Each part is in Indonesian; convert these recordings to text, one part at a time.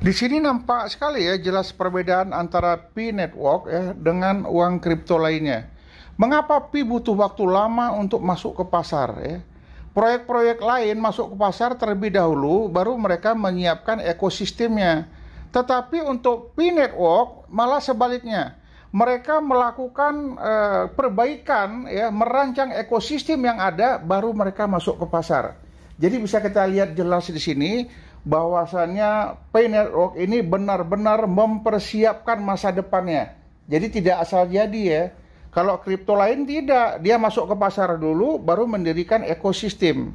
Di sini nampak sekali ya jelas perbedaan antara P network ya dengan uang kripto lainnya. Mengapa P butuh waktu lama untuk masuk ke pasar ya? Proyek-proyek lain masuk ke pasar terlebih dahulu baru mereka menyiapkan ekosistemnya. Tetapi untuk P network malah sebaliknya. Mereka melakukan uh, perbaikan ya, merancang ekosistem yang ada baru mereka masuk ke pasar. Jadi bisa kita lihat jelas di sini bahwasannya pay network ini benar-benar mempersiapkan masa depannya. Jadi tidak asal jadi ya. Kalau kripto lain tidak, dia masuk ke pasar dulu baru mendirikan ekosistem.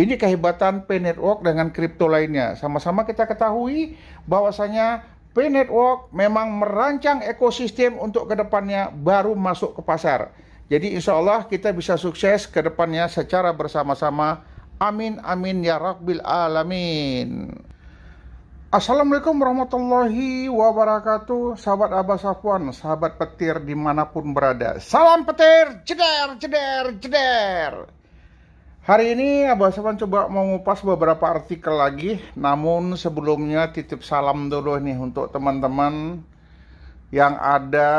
Ini kehebatan pay network dengan kripto lainnya. Sama-sama kita ketahui bahwasanya pay network memang merancang ekosistem untuk kedepannya baru masuk ke pasar. Jadi insya Allah kita bisa sukses ke depannya secara bersama-sama Amin amin ya rabbil alamin. Assalamualaikum warahmatullahi wabarakatuh Sahabat Abah Safwan, sahabat petir dimanapun berada Salam petir, jeder, jeder, jeder Hari ini Abah Safwan coba mengupas beberapa artikel lagi Namun sebelumnya titip salam dulu nih untuk teman-teman Yang ada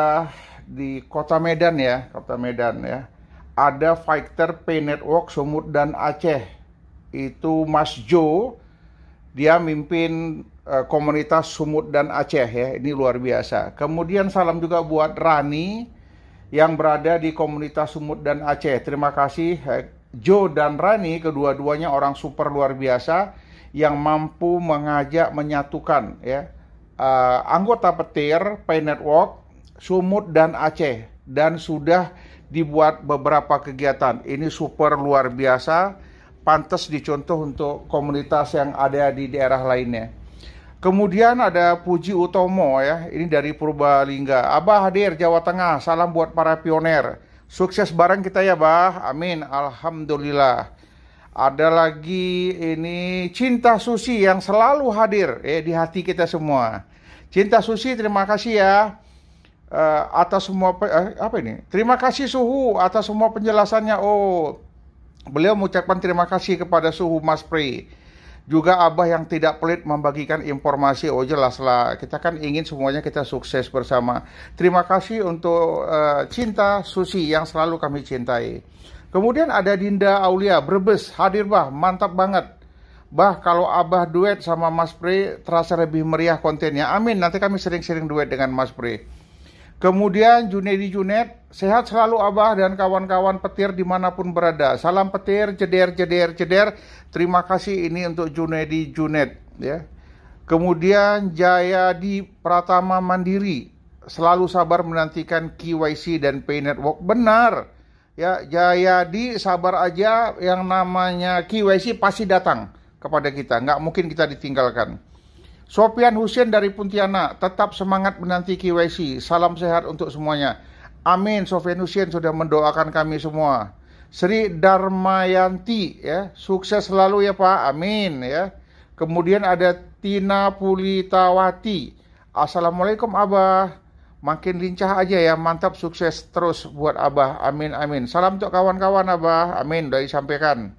di kota Medan ya Kota Medan ya Ada Fighter Pay Network Sumut dan Aceh itu Mas Jo dia mimpin uh, komunitas Sumut dan Aceh ya ini luar biasa kemudian salam juga buat Rani yang berada di komunitas Sumut dan Aceh terima kasih eh, Jo dan Rani kedua-duanya orang super luar biasa yang mampu mengajak menyatukan ya uh, anggota petir Pay Network Sumut dan Aceh dan sudah dibuat beberapa kegiatan ini super luar biasa pantas dicontoh untuk komunitas yang ada di daerah lainnya. Kemudian ada Puji Utomo ya, ini dari Purbalingga. Abah hadir Jawa Tengah, salam buat para pioner. Sukses bareng kita ya Bah, amin, alhamdulillah. Ada lagi ini Cinta Susi yang selalu hadir eh, di hati kita semua. Cinta Susi terima kasih ya uh, atas semua uh, apa ini? Terima kasih Suhu atas semua penjelasannya. Oh, Beliau mengucapkan terima kasih kepada Suhu Mas Pri. Juga Abah yang tidak pelit membagikan informasi. Oh lah kita kan ingin semuanya kita sukses bersama. Terima kasih untuk uh, cinta Susi yang selalu kami cintai. Kemudian ada Dinda Aulia, Brebes, hadir bah, mantap banget. Bah kalau Abah duet sama Mas Pri terasa lebih meriah kontennya. Amin, nanti kami sering-sering duet dengan Mas Pri. Kemudian Junedi Junet, sehat selalu Abah dan kawan-kawan petir dimanapun berada. Salam petir, jeder, jeder, jeder. Terima kasih ini untuk Junedi Junet. Ya. Kemudian Jayadi Pratama Mandiri, selalu sabar menantikan KYC dan Pay Network. Benar, ya Jayadi sabar aja yang namanya KYC pasti datang kepada kita. Nggak mungkin kita ditinggalkan. Sofian Husin dari Pontianak, tetap semangat menanti KYC. Salam sehat untuk semuanya. Amin. Sofian Husin sudah mendoakan kami semua. Sri Darmayanti ya, sukses selalu ya Pak. Amin ya. Kemudian ada Tina Pulitawati. Assalamualaikum Abah. Makin lincah aja ya, mantap sukses terus buat Abah. Amin amin. Salam untuk kawan-kawan Abah. Amin, Dari sampaikan.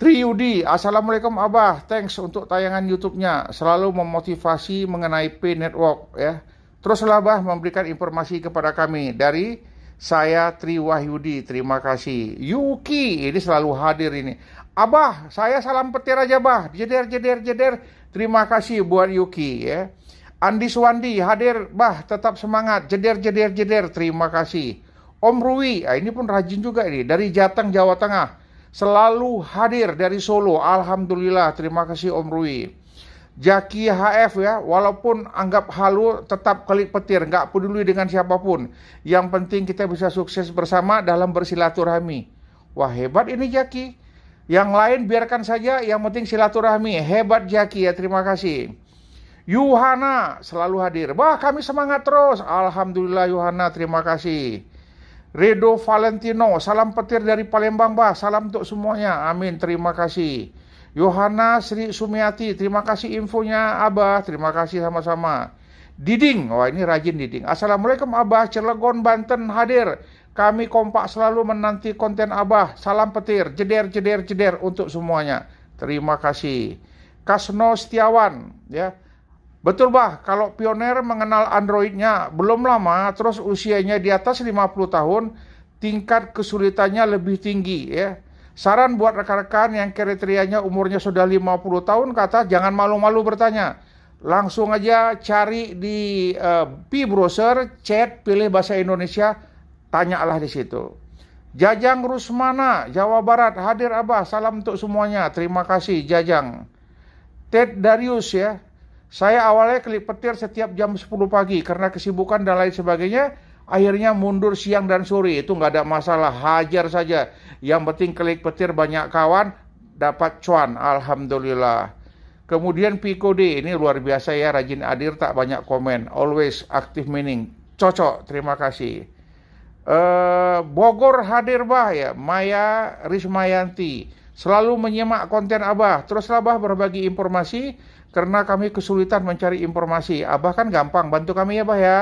Tri Yudi, Assalamualaikum Abah, thanks untuk tayangan YouTube-nya. Selalu memotivasi mengenai P Network ya. Teruslah Abah memberikan informasi kepada kami dari saya Tri Wahyudi. Terima kasih. Yuki, ini selalu hadir ini. Abah, saya salam petir aja abah. Jeder, jeder, jeder. Terima kasih buat Yuki ya. Andi Suwandi hadir, Bah, tetap semangat. Jeder, jeder, jeder. Terima kasih. Om Rui, ah, ini pun rajin juga ini dari Jateng Jawa Tengah selalu hadir dari Solo. Alhamdulillah, terima kasih Om Rui. Jaki HF ya, walaupun anggap halu tetap kelik petir, nggak peduli dengan siapapun. Yang penting kita bisa sukses bersama dalam bersilaturahmi. Wah hebat ini Jaki. Yang lain biarkan saja, yang penting silaturahmi. Hebat Jaki ya, terima kasih. Yuhana selalu hadir. Wah kami semangat terus. Alhamdulillah Yuhana, terima kasih. Redo Valentino, salam petir dari Palembang, Bah. Salam untuk semuanya. Amin. Terima kasih. Yohana Sri Sumiati, terima kasih infonya, Abah. Terima kasih sama-sama. Diding, wah ini rajin Diding. Assalamualaikum Abah, Cilegon, Banten hadir. Kami kompak selalu menanti konten Abah. Salam petir, jeder, jeder, jeder untuk semuanya. Terima kasih. Kasno Setiawan, ya. Betul bah, kalau pioner mengenal Androidnya belum lama, terus usianya di atas 50 tahun, tingkat kesulitannya lebih tinggi ya. Saran buat rekan-rekan yang kriterianya umurnya sudah 50 tahun kata jangan malu-malu bertanya. Langsung aja cari di uh, P browser, chat, pilih bahasa Indonesia, tanyalah di situ. Jajang Rusmana, Jawa Barat, hadir Abah, salam untuk semuanya. Terima kasih Jajang. Ted Darius ya, saya awalnya klik petir setiap jam 10 pagi karena kesibukan dan lain sebagainya. Akhirnya mundur siang dan sore itu nggak ada masalah, hajar saja. Yang penting klik petir banyak kawan, dapat cuan, alhamdulillah. Kemudian Pico D ini luar biasa ya, rajin hadir tak banyak komen, always active meaning, cocok, terima kasih. Uh, Bogor hadir bah ya, Maya Rismayanti. Selalu menyimak konten Abah, terus Abah berbagi informasi karena kami kesulitan mencari informasi. Abah kan gampang, bantu kami ya Abah ya.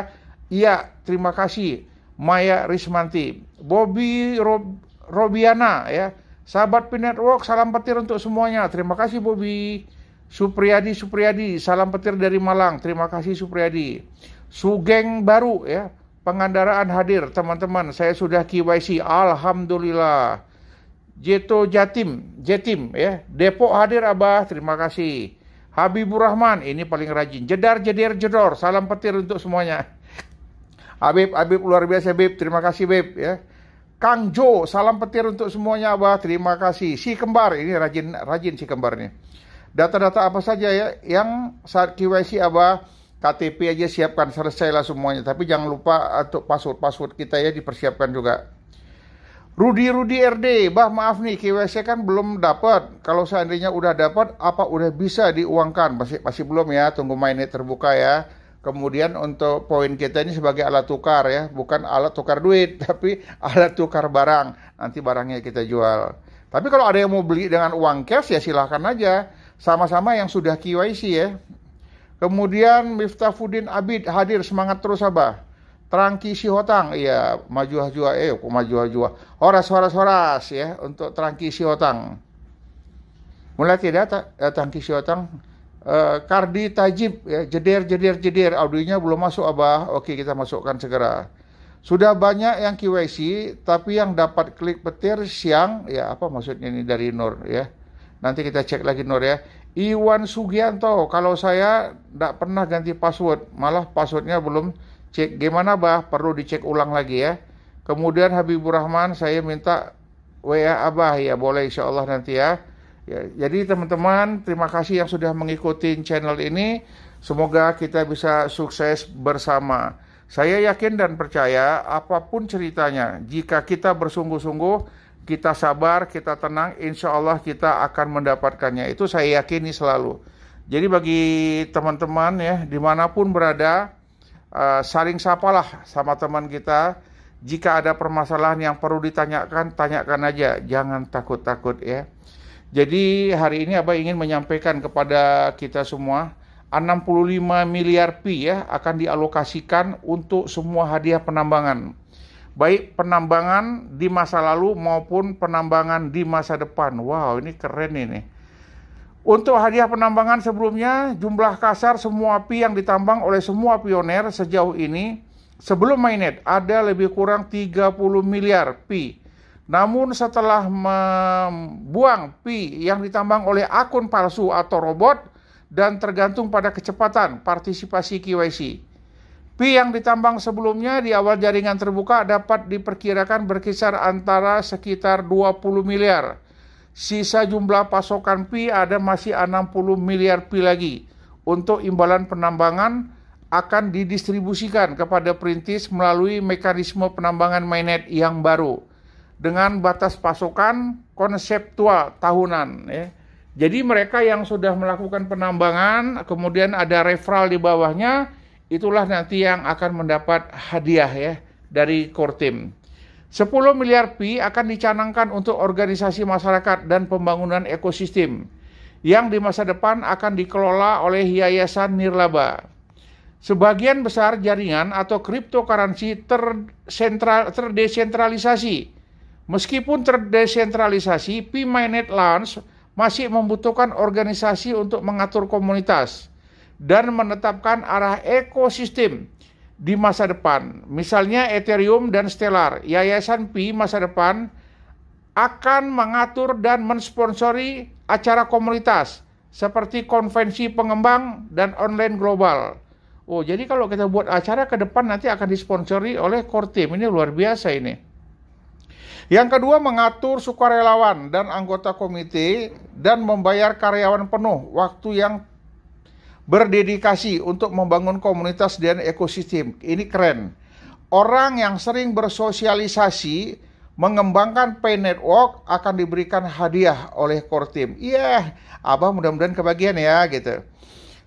Iya, terima kasih. Maya Rismanti, Bobby Rob, Robiana ya. Sahabat P Network, salam petir untuk semuanya. Terima kasih Bobby. Supriyadi Supriyadi, salam petir dari Malang. Terima kasih Supriyadi. Sugeng baru ya. Pengandaraan hadir teman-teman. Saya sudah KYC. Alhamdulillah. Jeto Jatim, Jatim ya. Depok hadir Abah, terima kasih. Habibur Rahman, ini paling rajin. Jedar, jedar, jedor. Salam petir untuk semuanya. Habib, Habib luar biasa Habib, terima kasih Habib ya. Kang Jo, salam petir untuk semuanya Abah, terima kasih. Si Kembar, ini rajin rajin si Kembar nih. Data-data apa saja ya yang saat KYC Abah KTP aja siapkan selesailah semuanya tapi jangan lupa untuk password-password kita ya dipersiapkan juga. Rudi Rudi RD, bah maaf nih KWC kan belum dapat. Kalau seandainya udah dapat, apa udah bisa diuangkan? Masih masih belum ya, tunggu mainnya terbuka ya. Kemudian untuk poin kita ini sebagai alat tukar ya, bukan alat tukar duit, tapi alat tukar barang. Nanti barangnya kita jual. Tapi kalau ada yang mau beli dengan uang cash ya silahkan aja. Sama-sama yang sudah KYC ya. Kemudian Miftah Fudin Abid hadir semangat terus abah terangki Sihotang iya maju hajua eh maju hajua horas horas horas ya untuk terangki Sihotang mulai tidak eh, terangki Sihotang eh, kardi tajib ya jeder jeder jeder audionya belum masuk abah oke kita masukkan segera sudah banyak yang KYC tapi yang dapat klik petir siang ya apa maksudnya ini dari Nur ya nanti kita cek lagi Nur ya Iwan Sugianto kalau saya tidak pernah ganti password malah passwordnya belum Cek gimana bah perlu dicek ulang lagi ya. Kemudian Habibur Rahman saya minta WA Abah ya boleh insya Allah nanti ya. ya jadi teman-teman terima kasih yang sudah mengikuti channel ini. Semoga kita bisa sukses bersama. Saya yakin dan percaya apapun ceritanya jika kita bersungguh-sungguh kita sabar, kita tenang, insya Allah kita akan mendapatkannya. Itu saya yakini selalu. Jadi bagi teman-teman ya, dimanapun berada, uh, eh, saling sapalah sama teman kita. Jika ada permasalahan yang perlu ditanyakan, tanyakan aja, jangan takut-takut ya. Jadi hari ini Abah ingin menyampaikan kepada kita semua 65 miliar pi ya akan dialokasikan untuk semua hadiah penambangan. Baik penambangan di masa lalu maupun penambangan di masa depan. Wow, ini keren ini. Untuk hadiah penambangan sebelumnya, jumlah kasar semua api yang ditambang oleh semua pioner sejauh ini sebelum mainnet ada lebih kurang 30 miliar pi. Namun setelah membuang pi yang ditambang oleh akun palsu atau robot dan tergantung pada kecepatan partisipasi KYC. Pi yang ditambang sebelumnya di awal jaringan terbuka dapat diperkirakan berkisar antara sekitar 20 miliar Sisa jumlah pasokan pi ada masih 60 miliar pi lagi untuk imbalan penambangan akan didistribusikan kepada perintis melalui mekanisme penambangan mainnet yang baru dengan batas pasokan konseptual tahunan ya. Jadi mereka yang sudah melakukan penambangan kemudian ada referral di bawahnya itulah nanti yang akan mendapat hadiah ya dari core team. 10 miliar P akan dicanangkan untuk organisasi masyarakat dan pembangunan ekosistem yang di masa depan akan dikelola oleh Yayasan Nirlaba. Sebagian besar jaringan atau cryptocurrency terdesentralisasi. Meskipun terdesentralisasi, P-Mainnet Launch masih membutuhkan organisasi untuk mengatur komunitas dan menetapkan arah ekosistem di masa depan. Misalnya Ethereum dan Stellar, Yayasan Pi masa depan akan mengatur dan mensponsori acara komunitas seperti konvensi pengembang dan online global. Oh, jadi kalau kita buat acara ke depan nanti akan disponsori oleh core team. Ini luar biasa ini. Yang kedua mengatur sukarelawan dan anggota komite dan membayar karyawan penuh waktu yang berdedikasi untuk membangun komunitas dan ekosistem. Ini keren. Orang yang sering bersosialisasi mengembangkan pay network akan diberikan hadiah oleh core team. Iya, yeah, Abah mudah-mudahan kebagian ya gitu.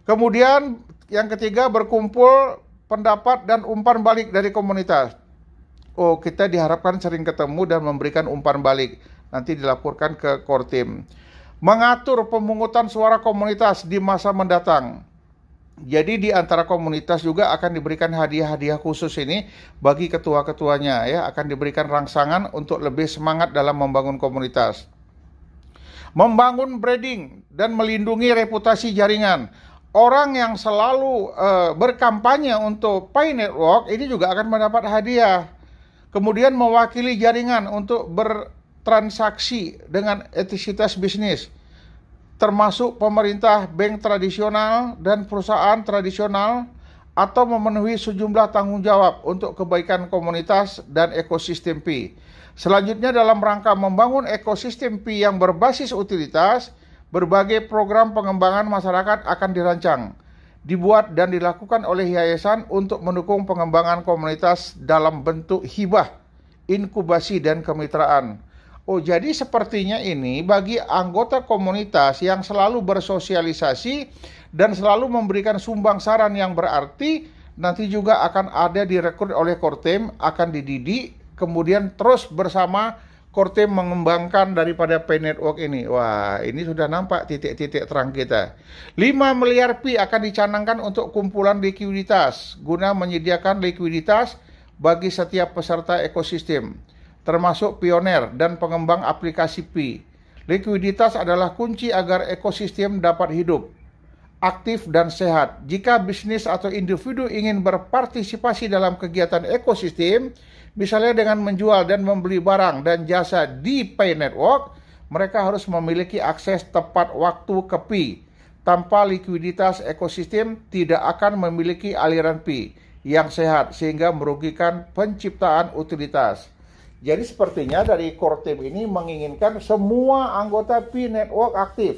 Kemudian yang ketiga berkumpul pendapat dan umpan balik dari komunitas. Oh, kita diharapkan sering ketemu dan memberikan umpan balik. Nanti dilaporkan ke core team mengatur pemungutan suara komunitas di masa mendatang. Jadi di antara komunitas juga akan diberikan hadiah-hadiah khusus ini bagi ketua-ketuanya ya, akan diberikan rangsangan untuk lebih semangat dalam membangun komunitas. Membangun branding dan melindungi reputasi jaringan. Orang yang selalu uh, berkampanye untuk Pay Network ini juga akan mendapat hadiah. Kemudian mewakili jaringan untuk bertransaksi dengan etisitas bisnis termasuk pemerintah bank tradisional dan perusahaan tradisional atau memenuhi sejumlah tanggung jawab untuk kebaikan komunitas dan ekosistem P. Selanjutnya dalam rangka membangun ekosistem P yang berbasis utilitas, berbagai program pengembangan masyarakat akan dirancang, dibuat dan dilakukan oleh yayasan untuk mendukung pengembangan komunitas dalam bentuk hibah, inkubasi dan kemitraan. Oh, jadi sepertinya ini bagi anggota komunitas yang selalu bersosialisasi dan selalu memberikan sumbang saran yang berarti nanti juga akan ada direkrut oleh Kortem, akan dididik, kemudian terus bersama Kortem mengembangkan daripada Pay Network ini. Wah, ini sudah nampak titik-titik terang kita. 5 miliar P akan dicanangkan untuk kumpulan likuiditas guna menyediakan likuiditas bagi setiap peserta ekosistem termasuk pioner dan pengembang aplikasi Pi. Likuiditas adalah kunci agar ekosistem dapat hidup, aktif dan sehat. Jika bisnis atau individu ingin berpartisipasi dalam kegiatan ekosistem, misalnya dengan menjual dan membeli barang dan jasa di Pay Network, mereka harus memiliki akses tepat waktu ke Pi. Tanpa likuiditas ekosistem tidak akan memiliki aliran Pi yang sehat sehingga merugikan penciptaan utilitas. Jadi sepertinya dari core team ini menginginkan semua anggota P Network aktif.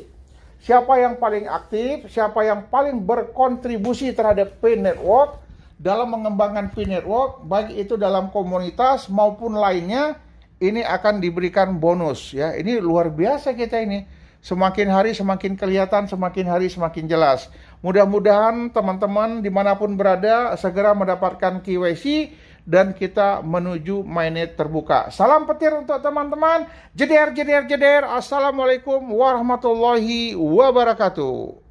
Siapa yang paling aktif, siapa yang paling berkontribusi terhadap P Network dalam mengembangkan P Network, baik itu dalam komunitas maupun lainnya, ini akan diberikan bonus ya. Ini luar biasa kita ini. Semakin hari semakin kelihatan, semakin hari semakin jelas. Mudah-mudahan teman-teman dimanapun berada segera mendapatkan KYC dan kita menuju mainnet terbuka. Salam petir untuk teman-teman. Jeder, jeder, jeder. Assalamualaikum warahmatullahi wabarakatuh.